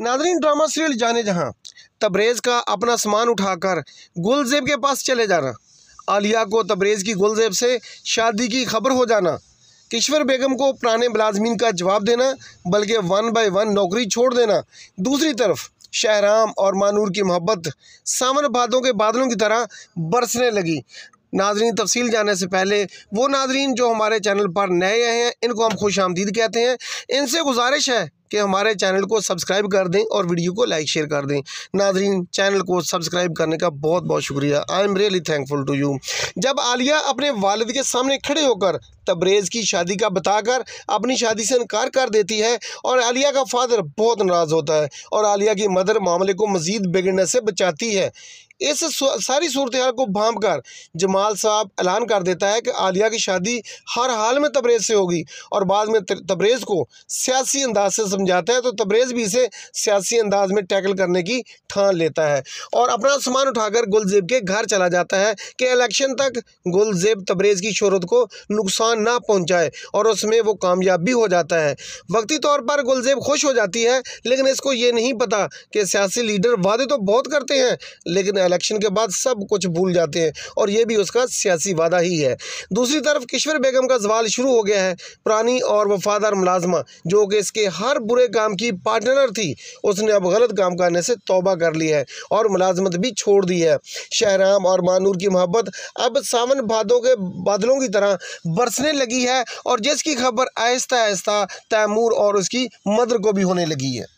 Nadreen drama serial जाने जहां तबरेज़ का अपना सामान उठाकर गुलजेब के पास चले जाना आलिया को तबरेज़ की गुलजेब से शादी की खबर हो जाना किश्वर बेगम को पुराने मुलाजमीन का जवाब देना बल्कि वन बाय वन नौकरी छोड़ देना दूसरी तरफ शहराम और मानूर की मोहब्बत सावन भादों के बादलों की तरह बरसने लगी नाजरीन तफसील जाने से पहले वो नाजरीन जो हमारे चैनल पर नए आए हैं इनको हम खुश आमदीद कहते हैं इनसे गुजारिश है कि हमारे चैनल को सब्सक्राइब कर दें और वीडियो को लाइक शेयर कर दें नाजरीन चैनल को सब्सक्राइब करने का बहुत बहुत शुक्रिया I am really thankful to you जब आलिया अपने वालद के सामने खड़े होकर तब्रेज़ की शादी का बताकर अपनी शादी से इनकार कर देती है और आलिया का फादर बहुत नाराज़ होता है और आलिया की मदर मामले को मज़ीद बिगड़ने से बचाती है इस सारी सूरत हाल को भाँप कर जमाल साहब ऐलान कर देता है कि आलिया की शादी हर हाल में तबरेज़ से होगी और बाद में तबरेज़ को सियासी अंदाज से समझाता है तो तबरेज़ भी इसे सियासी अंदाज में टैकल करने की ठान लेता है और अपना सामान उठाकर गुलजेब के घर चला जाता है कि इलेक्शन तक गुलजेब तबरेज़ की शहरत को नुकसान ना पहुँचाए और उसमें वो कामयाब भी हो जाता है वक्ती तौर पर गुलजेब खुश हो जाती है लेकिन इसको ये नहीं पता कि सियासी लीडर वादे तो बहुत करते हैं लेकिन हैं इलेक्शन के बाद सब कुछ भूल जाते हैं और ये भी उसका सियासी वादा ही है दूसरी तरफ किश्वर बेगम का सवाल शुरू हो गया है पुरानी और वफादार मुलाजमा जो कि इसके हर बुरे काम की पार्टनर थी उसने अब गलत काम करने से तोबा कर ली है और मुलाजमत भी छोड़ दी है शहराम और मानूर की मोहब्बत अब सावन भादों के बादलों की तरह बरसने लगी है और जिसकी खबर आहिस्ता आहिस्ता तैमूर और उसकी मदर को भी होने लगी है